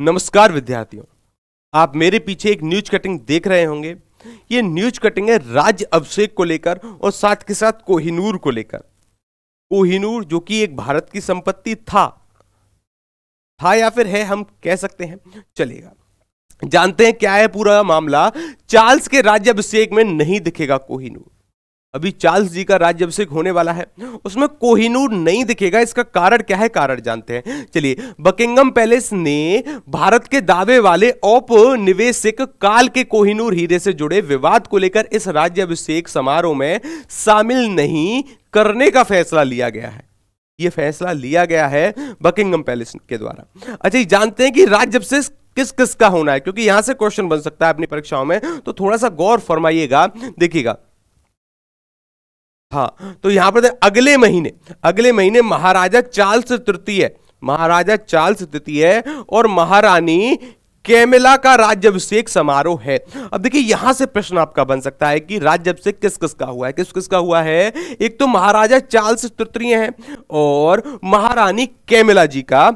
नमस्कार विद्यार्थियों आप मेरे पीछे एक न्यूज कटिंग देख रहे होंगे ये न्यूज कटिंग है राज अभिषेक को लेकर और साथ के साथ कोहिनूर को लेकर कोहिनूर जो कि एक भारत की संपत्ति था था या फिर है हम कह सकते हैं चलेगा जानते हैं क्या है पूरा मामला चार्ल्स के राज्य अभिषेक में नहीं दिखेगा कोहिनूर अभी चार्ल्स जी का राज्य अभिषेक होने वाला है उसमें कोहिनूर नहीं दिखेगा इसका कारण क्या है कारण जानते हैं चलिए बकिंगम पैलेस ने भारत के दावे वाले औपनिवेशिक काल के कोहिनूर हीरे से जुड़े विवाद को लेकर इस राज्यभिषेक समारोह में शामिल नहीं करने का फैसला लिया गया है यह फैसला लिया गया है बकिंगम पैलेस के द्वारा अच्छा ये जानते हैं कि अभिषेक किस किस का होना है क्योंकि यहां से क्वेश्चन बन सकता है अपनी परीक्षाओं में तो थोड़ा सा गौर फरमाइएगा देखिएगा हाँ तो यहां पर अगले महीने अगले महीने महाराजा चार्ल्स तृतीय महाराजा चार्ल्स तृतीय और महारानी कैमिला का राज्यभिषेक समारोह है अब देखिए यहां से प्रश्न आपका बन सकता है कि राज्यभिषेक किस किस का हुआ है किस किस का हुआ है एक तो महाराजा चार्ल्स तृतीय हैं और महारानी कैमिला जी का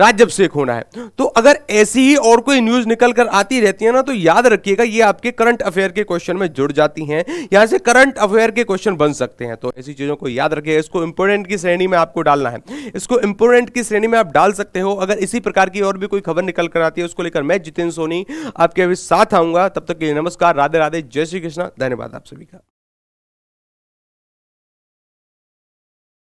राज्यभिषेक होना है तो अगर ऐसी ही और कोई न्यूज निकल कर आती रहती है ना तो याद रखिएगा ये आपके करंट अफेयर के क्वेश्चन में जुड़ जाती हैं यहां से करंट अफेयर के क्वेश्चन बन सकते हैं तो ऐसी चीजों को याद रखिएगा इसको इंपोर्टेंट की श्रेणी में आपको डालना है इसको इंपोर्टेंट की श्रेणी में आप डाल सकते हो अगर इसी प्रकार की और भी कोई खबर निकल कर आती है उसको लेकर मैं जितेंद्र सोनी आपके अभी साथ आऊंगा तब तक के लिए नमस्कार राधे राधे जय श्री कृष्णा धन्यवाद आप सभी का